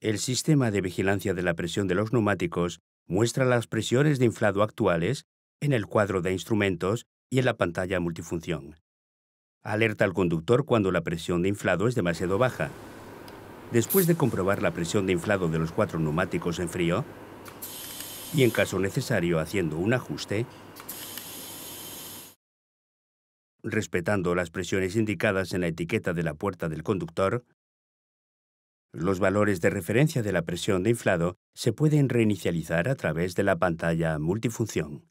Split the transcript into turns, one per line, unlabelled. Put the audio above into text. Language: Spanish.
El sistema de vigilancia de la presión de los neumáticos muestra las presiones de inflado actuales en el cuadro de instrumentos y en la pantalla multifunción. Alerta al conductor cuando la presión de inflado es demasiado baja. Después de comprobar la presión de inflado de los cuatro neumáticos en frío, y en caso necesario haciendo un ajuste, respetando las presiones indicadas en la etiqueta de la puerta del conductor, los valores de referencia de la presión de inflado se pueden reinicializar a través de la pantalla multifunción.